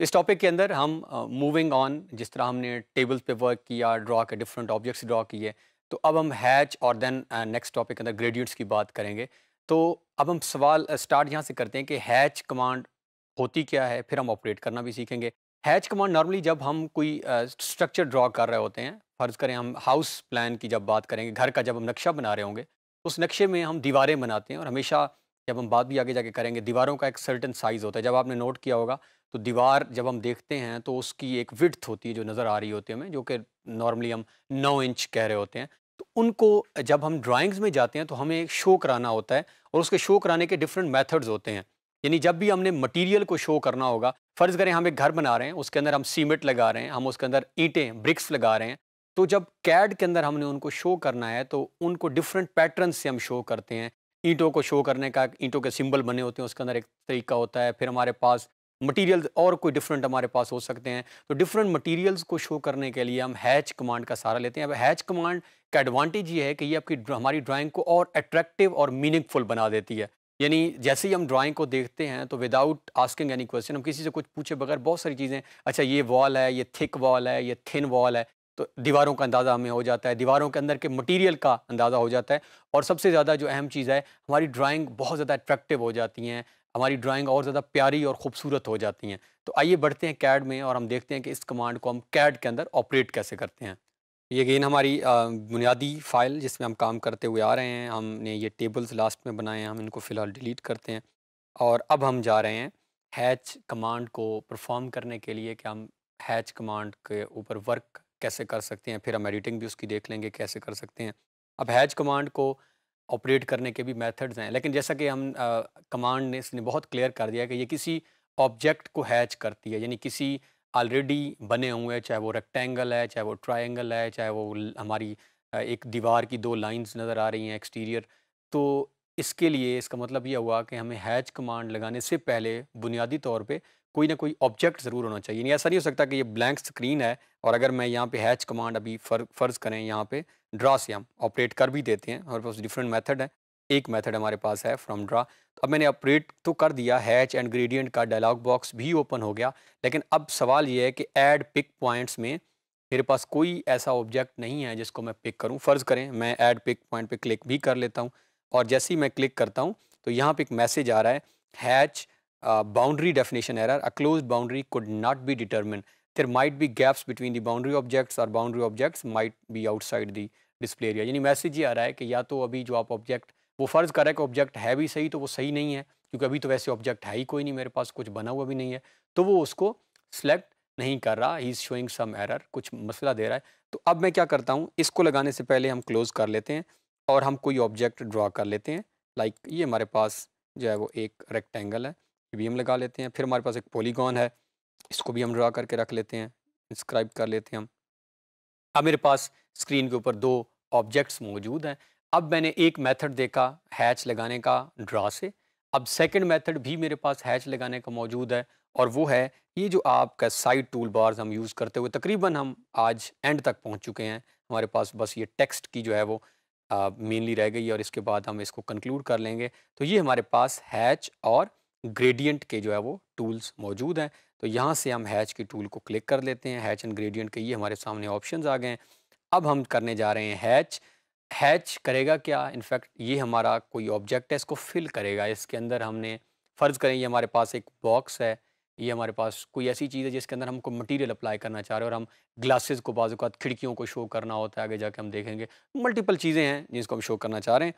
इस टॉपिक के अंदर हम मूविंग uh, ऑन जिस तरह हमने टेबल्स पे वर्क किया ड्रॉ के डिफरेंट ऑब्जेक्ट्स ड्रॉ किए तो अब हम हैच और देन नेक्स्ट टॉपिक के अंदर ग्रेडियंट्स की बात करेंगे तो अब हम सवाल स्टार्ट uh, यहाँ से करते हैं कि हैच कमांड होती क्या है फिर हम ऑपरेट करना भी सीखेंगे हैच कमांड नॉर्मली जब हम कोई स्ट्रक्चर ड्रॉ कर रहे होते हैं फ़र्ज़ करें हम हाउस प्लान की जब बात करेंगे घर का जब हम नक्शा बना रहे होंगे उस नक्शे में हम दीवारें बनाते हैं और हमेशा जब हम बात भी आगे जाके करेंगे दीवारों का एक सर्टन साइज़ होता है जब आपने नोट किया होगा तो दीवार जब हम देखते हैं तो उसकी एक विथ होती है जो नज़र आ रही होती है हमें जो कि नॉर्मली हम नौ इंच कह रहे होते हैं तो उनको जब हम ड्राइंग्स में जाते हैं तो हमें शो कराना होता है और उसके शो कराने के डिफरेंट मेथड्स होते हैं यानी जब भी हमने मटेरियल को शो करना होगा फ़र्ज़ करें हम एक घर बना रहे हैं उसके अंदर हम सीमेंट लगा रहे हैं हम उसके अंदर ईंटें ब्रिक्स लगा रहे हैं तो जब कैड के अंदर हमने उनको शो करना है तो उनको डिफरेंट पैटर्न से हम शो करते हैं ईंटों को शो करने का ईंटों के सिंबल बने होते हैं उसके अंदर एक तरीका होता है फिर हमारे पास मटेरियल और कोई डिफरेंट हमारे पास हो सकते हैं तो डिफरेंट मटेरियल्स को शो करने के लिए हम हैच कमांड का सहारा लेते हैं अब हैच कमांड का एडवांटेज ये है कि ये आपकी हमारी ड्राइंग को और अट्रैक्टिव और मीनिंगफुल बना देती है यानी जैसे ही हम ड्राइंग को देखते हैं तो विदाउट आस्किंग एनी क्वेश्चन हम किसी से कुछ पूछे बगैर बहुत सारी चीज़ें अच्छा ये वॉल है ये थिक वॉल है ये थिन वॉल है तो दीवारों का अंदाज़ा हमें हो जाता है दीवारों के अंदर के मटेरियल का अंदाज़ा हो जाता है और सबसे ज़्यादा जो अहम चीज़ है हमारी ड्राइंग बहुत ज़्यादा अट्रैक्टिव हो जाती हैं हमारी ड्राइंग और ज़्यादा प्यारी और खूबसूरत हो जाती हैं तो आइए बढ़ते हैं कैड में और हम देखते हैं कि इस कमांड को हम कैड के अंदर ऑपरेट कैसे करते हैं ये अगेन हमारी बुनियादी फ़ाइल जिसमें हम काम करते हुए आ रहे हैं हमने ये टेबल्स लास्ट में बनाए हैं हम इनको फ़िलहाल डिलीट करते हैं और अब हम जा रहे हैं हैच कमांड को परफॉर्म करने के लिए कि हम हैच कमांड के ऊपर वर्क कैसे कर सकते हैं फिर हम एडिटिंग भी उसकी देख लेंगे कैसे कर सकते हैं अब हैच कमांड को ऑपरेट करने के भी मेथड्स हैं लेकिन जैसा कि हम कमांड ने इसने बहुत क्लियर कर दिया कि ये किसी ऑब्जेक्ट को हैच करती है यानी किसी ऑलरेडी बने हुए हैं चाहे वो रेक्टेंगल है चाहे वो ट्राइंगल है चाहे वो हमारी एक दीवार की दो लाइंस नज़र आ रही हैं एक्सटीरियर तो इसके लिए इसका मतलब यह हुआ कि हमें हैच कमांड लगाने से पहले बुनियादी तौर पे कोई ना कोई ऑब्जेक्ट ज़रूर होना चाहिए नहीं ऐसा नहीं हो सकता कि ये ब्लैंक स्क्रीन है और अगर मैं यहाँ पे हैच कमांड अभी फ़र्ज़ करें यहाँ पे ड्रा से हम ऑपरेट कर भी देते हैं और डिफरेंट मेथड है एक मेथड हमारे पास है फ्रॉम ड्रा तो अब मैंने अपडेट तो कर दिया हैच एंड ग्रेडियंट का डायलॉग बॉक्स भी ओपन हो गया लेकिन अब सवाल ये है कि ऐड पिक पॉइंट्स में मेरे पास कोई ऐसा ऑब्जेक्ट नहीं है जिसको मैं पिक करूं फ़र्ज़ करें मैं ऐड पिक पॉइंट पे क्लिक भी कर लेता हूं और जैसे ही मैं क्लिक करता हूँ तो यहाँ पर एक मैसेज आ रहा है hatch boundary definition error a close boundary could not be determine there might be gaps between the boundary objects और boundary objects might be outside the display area यानी मैसेज ये आ रहा है कि या तो अभी जो आप ऑब्जेक्ट वो फ़र्ज़ है कि ऑब्जेक्ट है भी सही तो वो सही नहीं है क्योंकि अभी तो वैसे ऑब्जेक्ट है ही कोई नहीं मेरे पास कुछ बना हुआ भी नहीं है तो वो उसको सिलेक्ट नहीं कर रहा ही इज़ शोइंग सम एरर कुछ मसला दे रहा है तो अब मैं क्या करता हूँ इसको लगाने से पहले हम क्लोज़ कर लेते हैं और हम कोई ऑब्जेक्ट ड्रा कर लेते हैं लाइक like ये हमारे पास जो है वो एक रेक्टेंगल है ये भी हम लगा लेते हैं फिर हमारे पास एक पोलीगॉन है इसको भी हम ड्रा करके रख लेते हैं इंस्क्राइब कर लेते हैं हम अब मेरे पास स्क्रीन के ऊपर दो ऑब्जेक्ट्स मौजूद हैं अब मैंने एक मेथड देखा हैच लगाने का ड्रा से अब सेकंड मेथड भी मेरे पास हैच लगाने का मौजूद है और वो है ये जो आपका साइड टूल बार्स हम यूज़ करते हुए तकरीबन हम आज एंड तक पहुंच चुके हैं हमारे पास बस ये टेक्स्ट की जो है वो मेनली रह गई और इसके बाद हम इसको कंक्लूड कर लेंगे तो ये हमारे पास हैच और ग्रेडियंट के जो है वो टूल्स मौजूद हैं तो यहाँ से हम हैच के टूल को क्लिक कर लेते हैं हैच एंड ग्रेडियंट के ये हमारे सामने ऑप्शन आ गए हैं अब हम करने जा रहे हैं हैच हैच करेगा क्या इनफैक्ट ये हमारा कोई ऑब्जेक्ट है इसको फिल करेगा इसके अंदर हमने फ़र्ज़ करें ये हमारे पास एक बॉक्स है ये हमारे पास कोई ऐसी चीज़ है जिसके अंदर हमको मटेरियल अप्लाई करना चाह रहे हैं और हम ग्लासेस को का खिड़कियों को शो करना होता है आगे जाके हम देखेंगे मल्टीपल चीज़ें हैं जिसको हम शो करना चाह रहे हैं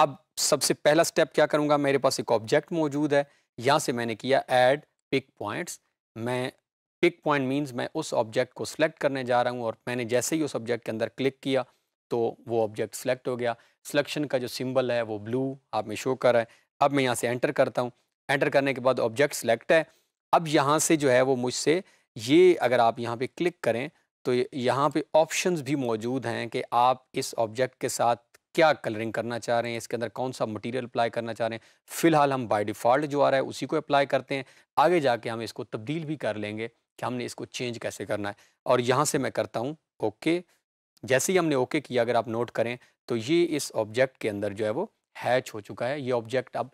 अब सबसे पहला स्टेप क्या करूँगा मेरे पास एक ऑब्जेक्ट मौजूद है यहाँ से मैंने किया एड पिक पॉइंट्स मैं पिक पॉइंट मीन्स मैं उस ऑब्जेक्ट को सिलेक्ट करने जा रहा हूँ और मैंने जैसे ही उस ऑब्जेक्ट के अंदर क्लिक किया तो वो ऑब्जेक्ट सेलेक्ट हो गया सिलेक्शन का जो सिंबल है वो ब्लू आप में शो कर रहा है अब मैं यहाँ से एंटर करता हूँ एंटर करने के बाद ऑब्जेक्ट सेलेक्ट है अब यहाँ से जो है वो मुझसे ये अगर आप यहाँ पे क्लिक करें तो यहाँ पे ऑप्शंस भी मौजूद हैं कि आप इस ऑब्जेक्ट के साथ क्या कलरिंग करना चाह रहे हैं इसके अंदर कौन सा मटेरियल अप्लाई करना चाह रहे हैं फ़िलहाल हम बाय डिफ़ॉल्ट जो आ रहा है उसी को अप्लाई करते हैं आगे जाके हम इसको तब्दील भी कर लेंगे कि हमने इसको चेंज कैसे करना है और यहाँ से मैं करता हूँ ओके okay, जैसे ही हमने ओके okay किया अगर आप नोट करें तो ये इस ऑब्जेक्ट के अंदर जो है वो हैच हो चुका है ये ऑब्जेक्ट अब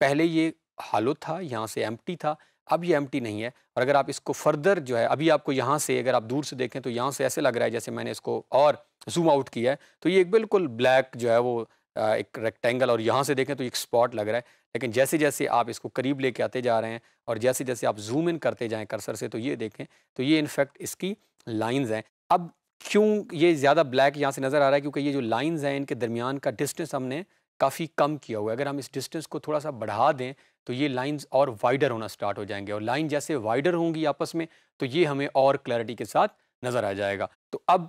पहले ये हालो था यहाँ से एम था अब ये एम नहीं है और अगर आप इसको फर्दर जो है अभी आपको यहाँ से अगर आप दूर से देखें तो यहाँ से ऐसे लग रहा है जैसे मैंने इसको और जूम आउट किया है तो ये एक बिल्कुल ब्लैक जो है वो एक रेक्टेंगल और यहाँ से देखें तो एक स्पॉट लग रहा है लेकिन जैसे जैसे आप इसको करीब लेके आते जा रहे हैं और जैसे जैसे आप जूम इन करते जाएं कर्सर से तो ये देखें तो ये इनफैक्ट इसकी लाइंस हैं अब क्यों ये ज़्यादा ब्लैक यहाँ से नज़र आ रहा है क्योंकि ये जो लाइंस हैं इनके दरमियान का डिस्टेंस हमने काफ़ी कम किया हुआ है अगर हम इस डिस्टेंस को थोड़ा सा बढ़ा दें तो ये लाइंस और वाइडर होना स्टार्ट हो जाएंगे और लाइन जैसे वाइडर होंगी आपस में तो ये हमें और क्लैरिटी के साथ नज़र आ जाएगा तो अब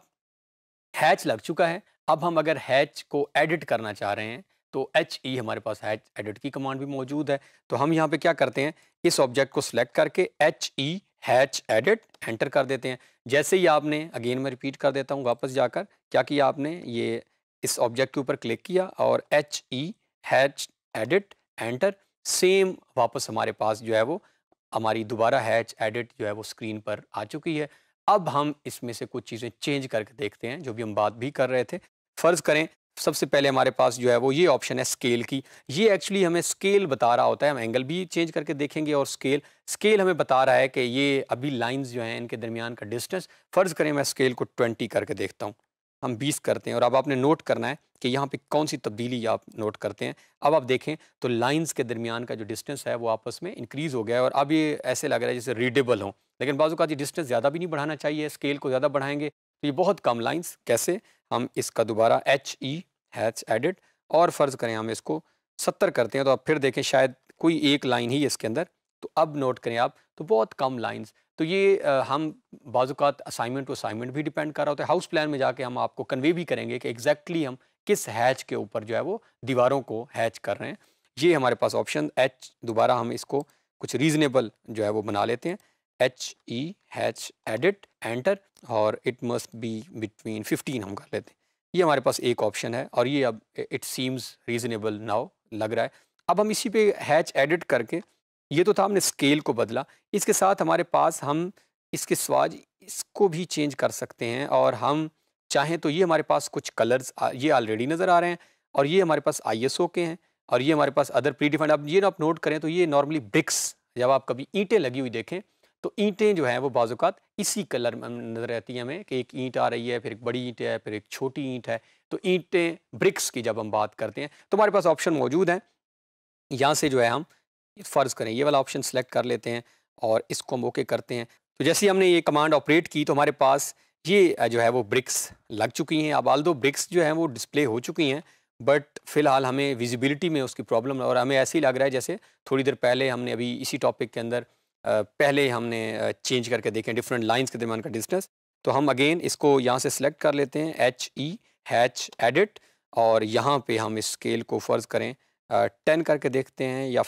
हैच लग चुका है अब हम अगर हैच को एडिट करना चाह रहे हैं तो एच ई हमारे पास हैच एडिट की कमांड भी मौजूद है तो हम यहाँ पर क्या करते हैं इस ऑब्जेक्ट को सिलेक्ट करके H E hatch edit enter कर देते हैं जैसे ही आपने अगेन मैं रिपीट कर देता हूँ वापस जाकर क्या किया आपने ये इस ऑब्जेक्ट के ऊपर क्लिक किया और H E hatch edit enter same वापस हमारे पास जो है वो हमारी दोबारा हैच एडिट जो है वो स्क्रीन पर आ चुकी है अब हम इसमें से कुछ चीज़ें चेंज करके देखते हैं जो भी हम बात भी कर रहे थे फ़र्ज़ करें सबसे पहले हमारे पास जो है वो ये ऑप्शन है स्केल की ये एक्चुअली हमें स्केल बता रहा होता है हम एंगल भी चेंज करके देखेंगे और स्केल स्केल हमें बता रहा है कि ये अभी लाइंस जो हैं इनके दरमियान का डिस्टेंस फ़र्ज़ करें मैं स्केल को ट्वेंटी करके देखता हूँ हम बीस करते हैं और अब आपने नोट करना है कि यहाँ पर कौन सी तब्दीली आप नोट करते हैं अब आप देखें तो लाइन्स के दरमियान का जो डिस्टेंस है वो आपस में इंक्रीज़ हो गया है और अब ये ऐसे लग रहा है जैसे रीडेबल हो लेकिन बाजू का डिस्टेंस ज़्यादा भी नहीं बढ़ाना चाहिए स्केल को ज़्यादा बढ़ाएंगे तो ये बहुत कम लाइंस कैसे हम इसका दोबारा एच ई हैच एडिट और फ़र्ज़ करें हम इसको सत्तर करते हैं तो आप फिर देखें शायद कोई एक लाइन ही इसके अंदर तो अब नोट करें आप तो बहुत कम लाइंस तो ये आ, हम बाजुकात असाइनमेंट टू असाइनमेंट भी डिपेंड कर रहा होता है हाउस प्लान में जाके हम आपको कन्वे भी करेंगे कि एग्जैक्टली हम किस हैच के ऊपर जो है वो दीवारों को हैच कर रहे हैं ये हमारे पास ऑप्शन एच दोबारा हम इसको कुछ रीज़नेबल जो है वो बना लेते हैं H E hatch edit enter और इट मस्ट बी बिटवीन 15 हम कर लेते हैं ये हमारे पास एक ऑप्शन है और ये अब इट सीम्स रीजनेबल नाउ लग रहा है अब हम इसी पे हैच एडिट करके ये तो था हमने स्केल को बदला इसके साथ हमारे पास हम इसके स्वाज इसको भी चेंज कर सकते हैं और हम चाहें तो ये हमारे पास कुछ कलर्स ये ऑलरेडी नज़र आ रहे हैं और ये हमारे पास आई के हैं और ये हमारे पास अदर प्री डिफाइंड अब ये ना आप नोट करें तो ये नॉर्मली ब्रिक्स जब आप कभी ईंटें लगी हुई देखें तो ईंटें जो हैं वो बाजुकात इसी कलर में नज़र आती हैं हमें कि एक ईंट आ रही है फिर एक बड़ी ईंट है फिर एक छोटी ईंट है तो ईंटें ब्रिक्स की जब हम बात करते हैं तो हमारे पास ऑप्शन मौजूद हैं यहाँ से जो है हम फ़र्ज़ करें ये वाला ऑप्शन सेलेक्ट कर लेते हैं और इसको हम ओके करते हैं तो जैसे हमने ये कमांड ऑपरेट की तो हमारे पास ये जो है वो ब्रिक्स लग चुकी हैं अब आल दो ब्रिक्स जो हैं वो डिस्प्ले हो चुकी हैं बट फ़िलहाल हमें विजिबिलिटी में उसकी प्रॉब्लम और हमें ऐसे ही लग रहा है जैसे थोड़ी देर पहले हमने अभी इसी टॉपिक के अंदर पहले हमने चेंज करके देखें डिफरेंट लाइंस के दरमियान का डिस्टेंस तो हम अगेन इसको यहाँ से सिलेक्ट कर लेते हैं एच ई हैच एडिट और यहाँ पे हम इस स्केल को फ़र्ज़ करें टेन करके देखते हैं या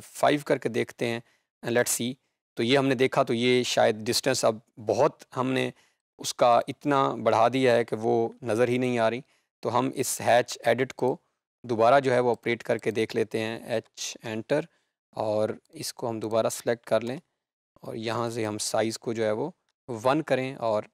फाइव करके देखते हैं लेट्स सी तो ये हमने देखा तो ये शायद डिस्टेंस अब बहुत हमने उसका इतना बढ़ा दिया है कि वो नज़र ही नहीं आ रही तो हम इस हैच एडिट को दोबारा जो है वो ऑपरेट करके देख लेते हैं एच एंटर और इसको हम दोबारा सेलेक्ट कर लें और यहाँ से हम साइज़ को जो है वो वन करें और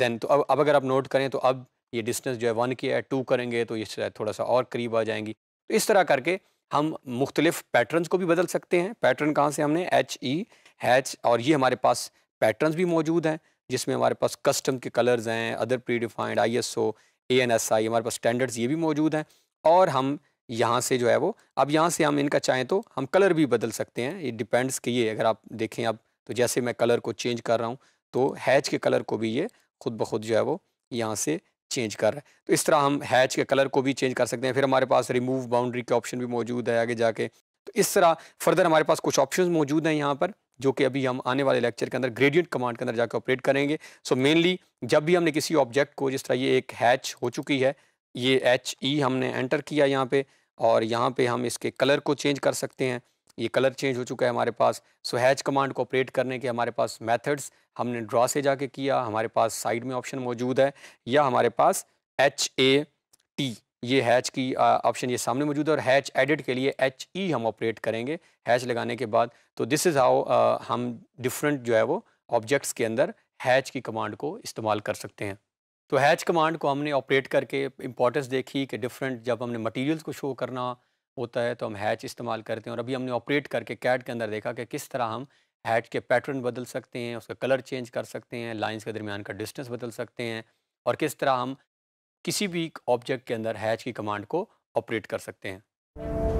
देन तो अब अब अगर आप नोट करें तो अब ये डिस्टेंस जो है वन की है टू करेंगे तो ये शायद थोड़ा सा और करीब आ जाएंगी तो इस तरह करके हम मुख्तलिफ पैटर्न्स को भी बदल सकते हैं पैटर्न कहाँ से हमने एच ई हैच और ये हमारे पास पैटर्न्स भी मौजूद हैं जिसमें हमारे पास कस्टम के कलर्स हैं other predefined I S O A N S I हमारे पास स्टैंडर्ड्स ये भी मौजूद हैं और हम यहाँ से जो है वो अब यहाँ से हम इनका चाहें तो हम कलर भी बदल सकते हैं ये डिपेंड्स कि ये अगर आप देखें अब तो जैसे मैं कलर को चेंज कर रहा हूँ तो हैच के कलर को भी ये खुद ब खुद जो है वो यहाँ से चेंज कर रहा है तो इस तरह हम हैच के कलर को भी चेंज कर सकते हैं फिर हमारे पास रिमूव बाउंड्री के ऑप्शन भी मौजूद है आगे जाके तो इस तरह फर्दर हमारे पास कुछ ऑप्शन मौजूद हैं यहाँ पर जो कि अभी हम आने वाले लेक्चर के अंदर ग्रेडियंट कमांड के अंदर जाकर ऑपरेट करेंगे सो so मेनली जब भी हमने किसी ऑब्जेक्ट को जिस तरह ये एक हैच हो चुकी है ये एच ई e हमने एंटर किया यहाँ पे और यहाँ पे हम इसके कलर को चेंज कर सकते हैं ये कलर चेंज हो चुका है हमारे पास सो हैच कमांड को ऑपरेट करने के हमारे पास मेथड्स हमने ड्रॉ से जाके किया हमारे पास साइड में ऑप्शन मौजूद है या हमारे पास एच ए टी ये हैच की ऑप्शन ये सामने मौजूद है और हैच एडिट के लिए एच ई e हम ऑपरेट करेंगे हैच लगाने के बाद तो दिस इज़ हाउ हम डिफरेंट जो है वो ऑब्जेक्ट्स के अंदर हैच की कमांड को इस्तेमाल कर सकते हैं तो हैच कमांड को हमने ऑपरेट करके इम्पोर्टेंस देखी कि डिफरेंट जब हमने मटेरियल्स को शो करना होता है तो हम हैच इस्तेमाल करते हैं और अभी हमने ऑपरेट करके कैट के अंदर देखा कि किस तरह हम हैच के पैटर्न बदल सकते हैं उसका कलर चेंज कर सकते हैं लाइंस के दरमियान का डिस्टेंस बदल सकते हैं और किस तरह हम किसी भी ऑब्जेक्ट के अंदर हैच की कमांड को ऑपरेट कर सकते हैं